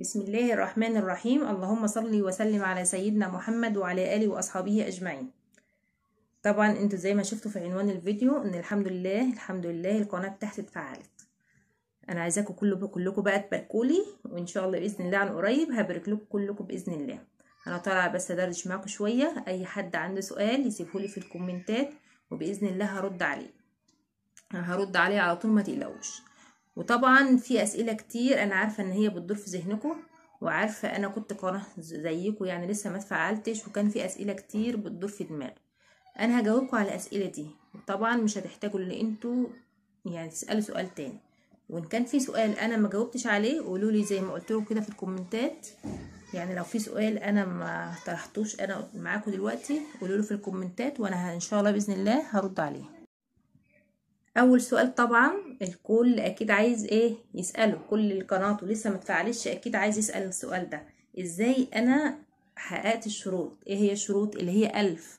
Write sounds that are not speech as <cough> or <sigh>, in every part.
بسم الله الرحمن الرحيم اللهم صل وسلم على سيدنا محمد وعلى آله وأصحابه أجمعين طبعا انتوا زي ما شفتوا في عنوان الفيديو ان الحمد لله الحمد لله القناة بتاعتي اتفعلت انا عايزاكم كله كلكم بقى تباركولي وان شاء الله باذن الله عن قريب هبارك لكم كلكم باذن الله انا طالعه بس ادردش معاكم شويه اي حد عنده سؤال يسيبهولي في الكومنتات وباذن الله هرد عليه هرد عليه على طول ما تقلقوش وطبعا في اسئله كتير انا عارفه ان هي بتدور في ذهنكم وعارفه انا كنت قناه زيكم يعني لسه ما اتفعلتش وكان في اسئله كتير بتدور في دماغي انا هجاوبكم على الاسئله دي طبعا مش هتحتاجوا ان انتوا يعني تسالوا سؤال تاني وان كان في سؤال انا ما جاوبتش عليه قولوا لي زي ما قلت لكم كده في الكومنتات يعني لو في سؤال انا ما طرحتوش انا معاكم دلوقتي قولوا في الكومنتات وانا ان شاء الله باذن الله هرد عليه اول سؤال طبعا الكل اكيد عايز ايه يساله كل القناه ولسه ما اتفعلش اكيد عايز يسال السؤال ده ازاي انا حققت الشروط ايه هي الشروط اللي هي ألف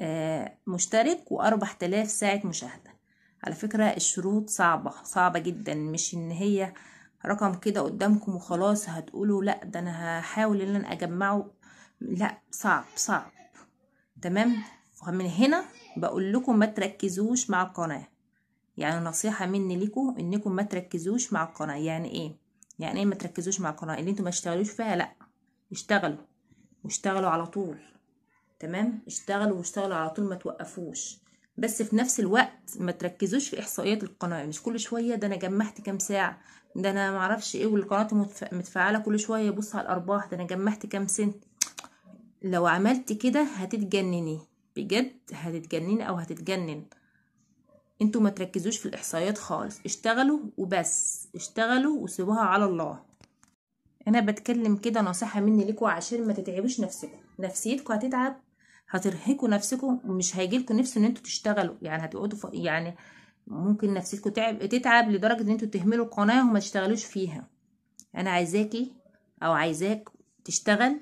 آه مشترك وأربع تلاف ساعة مشاهدة على فكرة الشروط صعبة صعبة جدا مش ان هي رقم كده قدامكم وخلاص هتقولوا لا ده انا هحاول ان انا اجمعه لا صعب صعب تمام ومن هنا بقول لكم ما تركزوش مع القناه يعني نصيحه مني لكم انكم ما تركزوش مع القناه يعني ايه يعني ايه ما تركزوش مع القناه اللي انتم ما اشتغلوش فيها لا اشتغلوا واشتغلوا على طول تمام اشتغلوا واشتغلوا على طول ما توقفوش بس في نفس الوقت ما تركزوش في احصائيات القناه مش كل شويه ده انا جمعت كام ساعه ده انا معرفش ايه والقناه متفعله كل شويه بص على الارباح ده انا جمعت كام سنت لو عملت كده هتتجنني بجد هتتجنني او هتتجنن انتوا ما تركزوش في الاحصائيات خالص اشتغلوا وبس اشتغلوا وسيبوها على الله انا بتكلم كده نصيحه مني ليكوا عشان ما تتعبوش نفسكم نفسيتكم هتتعب هترهقوا نفسكم ومش هيجيلكوا نفس ان انتوا تشتغلوا يعني هتقعدوا ف... يعني ممكن نفسيتكم تعب تتعب لدرجه ان انتوا تهملوا القناه وما تشتغلوش فيها انا عايزاكي او عايزاك تشتغل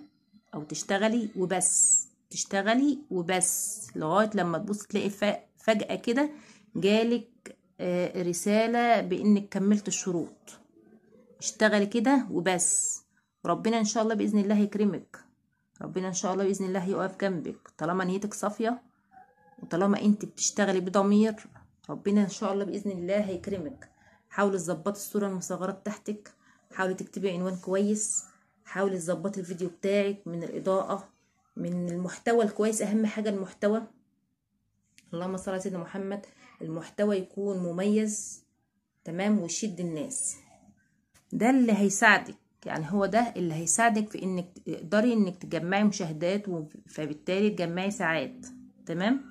او تشتغلي وبس تشتغلي وبس لغايه لما تبص تلاقي فجاه كده جالك آه، رسالة بانك كملت الشروط اشتغلي كده وبس ربنا ان شاء الله باذن الله يكرمك ربنا ان شاء الله باذن الله يقف جنبك طالما نيتك صافيه وطالما انت بتشتغلي بضمير ربنا ان شاء الله باذن الله هيكرمك حاولي تظبطي الصوره المصغره بتاعتك حاولي تكتبي عنوان كويس حاولي تظبطي الفيديو بتاعك من الاضاءه من المحتوى الكويس اهم حاجه المحتوى اللهم صل على سيدنا محمد المحتوى يكون مميز تمام ويشد الناس ده اللي هيساعدك يعني هو ده اللي هيساعدك في انك تقدري انك تجمعي مشاهدات فبالتالي تجمعي ساعات تمام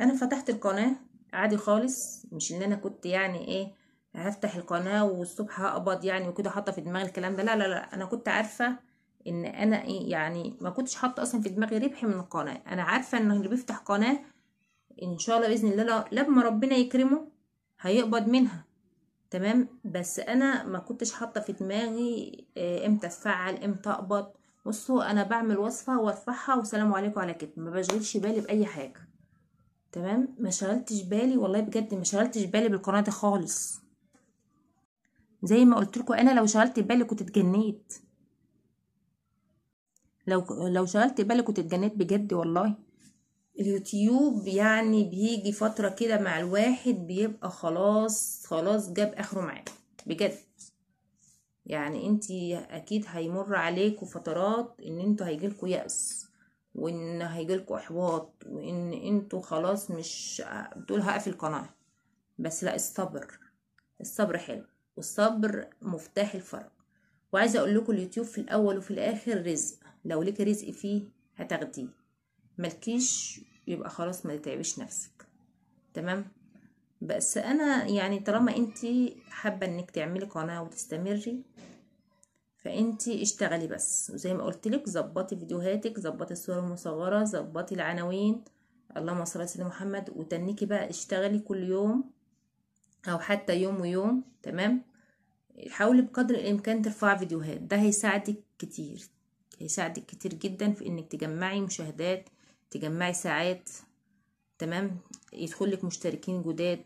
انا فتحت القناه عادي خالص مش ان انا كنت يعني ايه هفتح القناه والصبح هقبض يعني وكده حاطه في دماغي الكلام ده لا لا لا انا كنت عارفه ان انا ايه يعني ما كنتش حاطه اصلا في دماغي ربح من القناه انا عارفه ان اللي بيفتح قناه ان شاء الله باذن الله لما ربنا يكرمه هيقبض منها تمام بس انا ما كنتش حاطه في دماغي آه، امتى اتفعل امتى اقبض بصوا انا بعمل وصفه وارفعها والسلام عليكم على كده ما بشغلش بالي باي حاجه تمام ما شغلتش بالي والله بجد ما شغلتش بالي بالقناه دي خالص زي ما قلت لكم انا لو شغلت بالي كنت اتجنيت لو لو شغلت بالي كنت اتجنيت بجد والله اليوتيوب يعني بيجي فترة كده مع الواحد بيبقى خلاص خلاص جاب اخره معاه بجد يعني انت اكيد هيمر عليكم فترات ان انتوا هيجيلكوا يأس وان هيجيلكوا احباط وان انتوا خلاص مش بتقول هقفل القناة بس لا الصبر الصبر حلو والصبر مفتاح الفرق وعايزه اقول لكم اليوتيوب في الاول وفي الاخر رزق لو لك رزق فيه هتاخديه ملكيش يبقى خلاص ما تتعبيش نفسك تمام بس انا يعني طالما انت حابه انك تعملي قناه وتستمري فانت اشتغلي بس وزي ما قلت لك ظبطي فيديوهاتك ظبطي الصور المصغره ظبطي العناوين اللهم صل على سيدنا محمد وتنكي بقى اشتغلي كل يوم او حتى يوم ويوم تمام حاولي بقدر الامكان ترفعي فيديوهات ده هيساعدك كتير هيساعدك كتير جدا في انك تجمعي مشاهدات تجمعي ساعات تمام يدخلك مشتركين جداد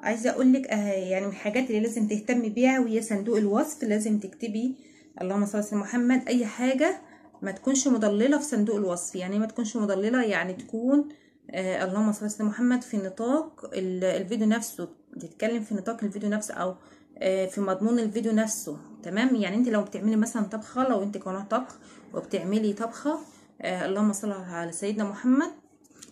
عايزه اقول لك آه، يعني من الحاجات اللي لازم تهتمي بيها وهي صندوق الوصف لازم تكتبي اللهم صل على محمد اي حاجه ما تكونش مضلله في صندوق الوصف يعني إيه ما تكونش مضلله يعني تكون آه اللهم صل على محمد في نطاق الفيديو نفسه تتكلم في نطاق الفيديو نفسه او آه، في مضمون الفيديو نفسه تمام يعني انت لو بتعملي مثلا طبخه لو انت قناه طبخ وبتعملي طبخه آه، اللهم صل على سيدنا محمد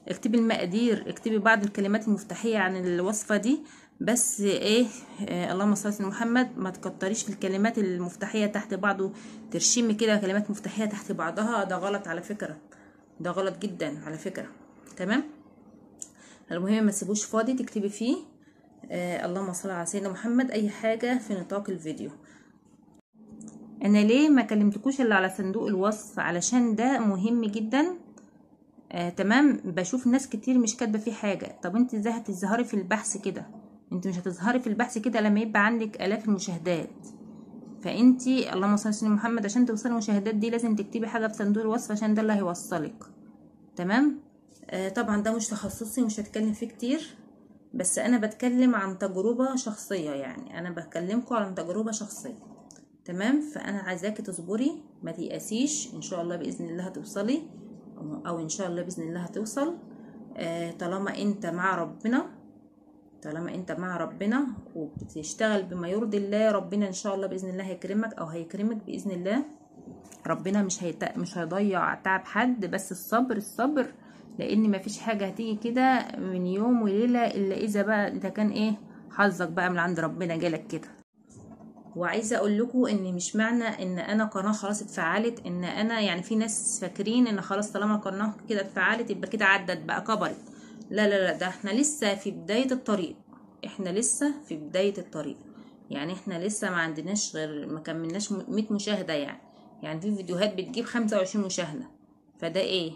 اكتبي المقادير اكتبي بعض الكلمات المفتاحيه عن الوصفه دي بس ايه آه، اللهم صل على محمد ما تكتريش في الكلمات المفتاحيه تحت بعضه ترشمي كده كلمات مفتاحيه تحت بعضها ده غلط على فكره ده غلط جدا على فكره تمام المهم ما تسيبوش فاضي تكتبي فيه آه اللهم صل على سيدنا محمد اي حاجه في نطاق الفيديو انا ليه ما كلمتكوش الا على صندوق الوصف علشان ده مهم جدا آه تمام بشوف ناس كتير مش كاتبه فيه حاجه طب انت ازاي هتظهري في البحث كده انت مش هتظهري في البحث كده لما يبقى عندك الاف المشاهدات فانت اللهم صل على سيدنا محمد عشان توصلي المشاهدات دي لازم تكتبي حاجه في صندوق الوصف عشان ده اللي هيوصلك تمام آه طبعا ده مش تخصصي مش هتكلم فيه كتير بس انا بتكلم عن تجربة شخصية يعني انا بكلمكم عن تجربة شخصية تمام فانا عايزاكي تصبري ما تيأسيش ان شاء الله باذن الله هتوصلي او ان شاء الله باذن الله هتوصل آه طالما انت مع ربنا طالما انت مع ربنا وبتشتغل بما يرضي الله ربنا ان شاء الله باذن الله هيكرمك او هيكرمك باذن الله ربنا مش هيت... مش هيضيع تعب حد بس الصبر الصبر لان مفيش حاجه هتيجي كده من يوم وليله الا اذا بقى انت كان ايه حظك بقى من عند ربنا جالك كده وعايزه اقول لكم ان مش معنى ان انا قناه خلاص اتفعلت ان انا يعني في ناس فاكرين ان خلاص طالما قناه كده اتفعلت يبقى كده عدت بقى كبرت لا لا لا ده احنا لسه في بدايه الطريق احنا لسه في بدايه الطريق يعني احنا لسه ما عندناش غير ما كملناش 100 مشاهده يعني يعني في فيديوهات بتجيب 25 مشاهده فده ايه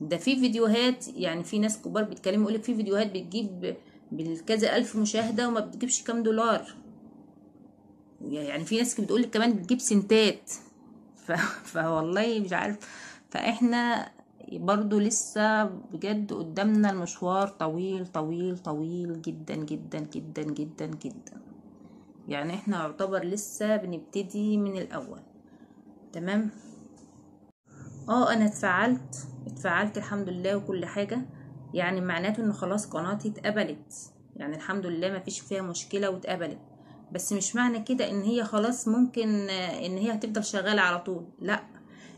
ده في فيديوهات يعني في ناس كبار بيتكلموا يقولك في فيديوهات بتجيب بالكذا الف مشاهده وما بتجيبش كام دولار يعني في ناس بتقولك كمان بتجيب سنتات ف... <laughs> فوالله مش عارف فاحنا برضو لسه بجد قدامنا المشوار طويل طويل طويل جدا جدا جدا جدا جدا يعني احنا يعتبر لسه بنبتدي من الاول تمام اه انا اتفعلت اتفعلت الحمد لله وكل حاجة يعني معناته ان خلاص قناتي اتقبلت يعني الحمد لله ما فيش فيها مشكلة واتقبلت بس مش معنى كده ان هي خلاص ممكن ان هي هتفضل شغالة على طول لا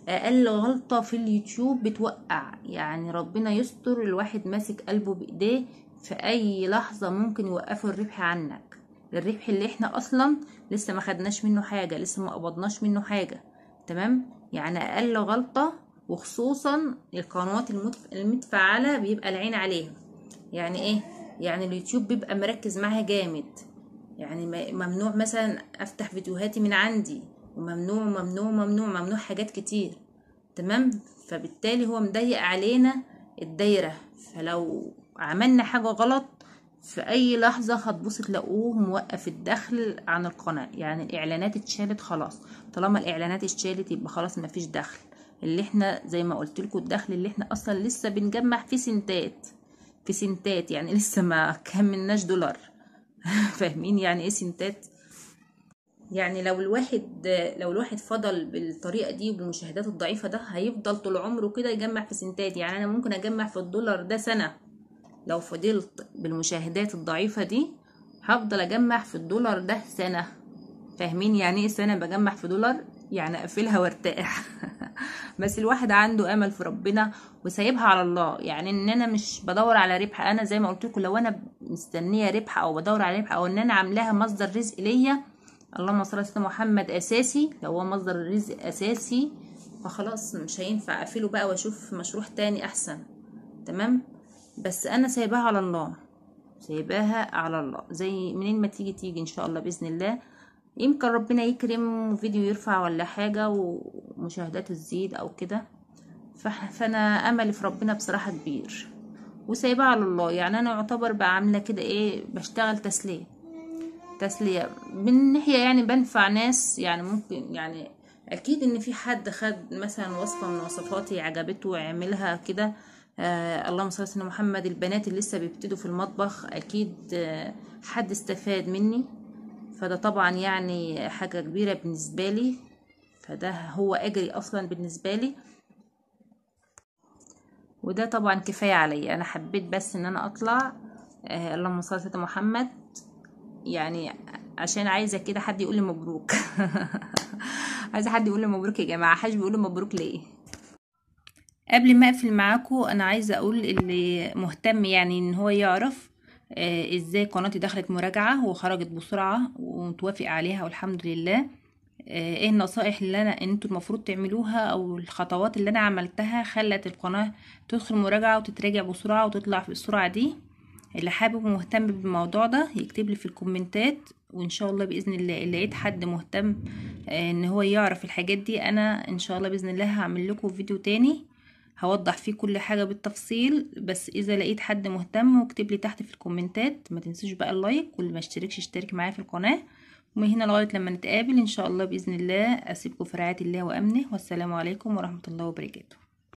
اقل غلطة في اليوتيوب بتوقع يعني ربنا يستر الواحد ماسك قلبه بايديه في اي لحظة ممكن يوقفه الربح عنك الربح اللي احنا اصلا لسه ما خدناش منه حاجة لسه ما قبضناش منه حاجة تمام يعني اقل غلطه وخصوصا القنوات المتفعله بيبقى العين عليها يعني ايه يعني اليوتيوب بيبقى مركز معاها جامد يعني ممنوع مثلا افتح فيديوهاتي من عندي وممنوع ممنوع ممنوع ممنوع حاجات كتير تمام فبالتالي هو مضيق علينا الدايره فلو عملنا حاجه غلط في اي لحظه هتبص تلاقوه موقف الدخل عن القناه يعني الاعلانات اتشالت خلاص طالما الاعلانات اتشالت يبقى خلاص مفيش دخل اللي احنا زي ما قلت لكم الدخل اللي احنا اصلا لسه بنجمع فيه سنتات في سنتات يعني <laughs> لسه ما كملناش دولار <laughs> فاهمين يعني ايه سنتات يعني لو الواحد لو الواحد فضل بالطريقه دي وبالمشاهدات الضعيفه ده هيفضل طول عمره كده يجمع في سنتات يعني انا ممكن اجمع في الدولار ده سنه لو فضلت بالمشاهدات الضعيفة دي هفضل اجمع في الدولار ده سنة فاهمين يعني ايه سنة بجمع في دولار يعني اقفلها وارتاح <laughs> بس الواحد عنده امل في ربنا وسايبها على الله يعني ان انا مش بدور على ربح انا زي ما قلت لكم لو انا مستنيه ربح او بدور على ربح او ان انا عاملاها مصدر رزق ليا اللهم صل على سيدنا محمد اساسي لو هو مصدر رزق اساسي فخلاص مش هينفع اقفله بقى واشوف مشروع تاني احسن تمام بس انا سايباها على الله سايباها على الله زي منين ما تيجي تيجي ان شاء الله باذن الله يمكن ربنا يكرم وفيديو يرفع ولا حاجه ومشاهداته تزيد او كده فانا املي في ربنا بصراحه كبير وسايباها على الله يعني انا يعتبر بقى عامله كده ايه بشتغل تسليه تسليه من ناحيه يعني بنفع ناس يعني ممكن يعني اكيد ان في حد خد مثلا وصفه من وصفاتي عجبته وعملها كده آه اللهم صل على سيدنا محمد البنات اللي لسه بيبتدوا في المطبخ اكيد آه حد استفاد مني فده طبعا يعني حاجة كبيرة بالنسبة لي فده هو اجري اصلا بالنسبة لي وده طبعا كفاية عليا انا حبيت بس ان انا اطلع آه اللهم صل على سيدنا محمد يعني عشان عايزة كده حد يقول لي مبروك <laughs> عايزة حد يقول لي مبروك يا جماعة حاج بيقول لي مبروك ليه قبل ما اقفل معاكم انا عايزه اقول اللي مهتم يعني ان هو يعرف آه ازاي قناتي دخلت مراجعه وخرجت بسرعه ومتوافق عليها والحمد لله آه ايه النصائح اللي انا انتوا المفروض تعملوها او الخطوات اللي انا عملتها خلت القناه تدخل مراجعه وتتراجع بسرعه وتطلع في السرعه دي اللي حابب ومهتم بالموضوع ده يكتب لي في الكومنتات وان شاء الله باذن الله اللي لقيت حد مهتم آه، ان هو يعرف الحاجات دي انا ان شاء الله باذن الله هعمل لكم فيديو تاني هوضح فيه كل حاجة بالتفصيل بس إذا لقيت حد مهتم واكتب لي تحت في الكومنتات ما تنسوش بقى اللايك واللي ما اشتركش اشترك معايا في القناة ومن هنا لغاية لما نتقابل إن شاء الله بإذن الله أسيبكم في رعاية الله وأمنه والسلام عليكم ورحمة الله وبركاته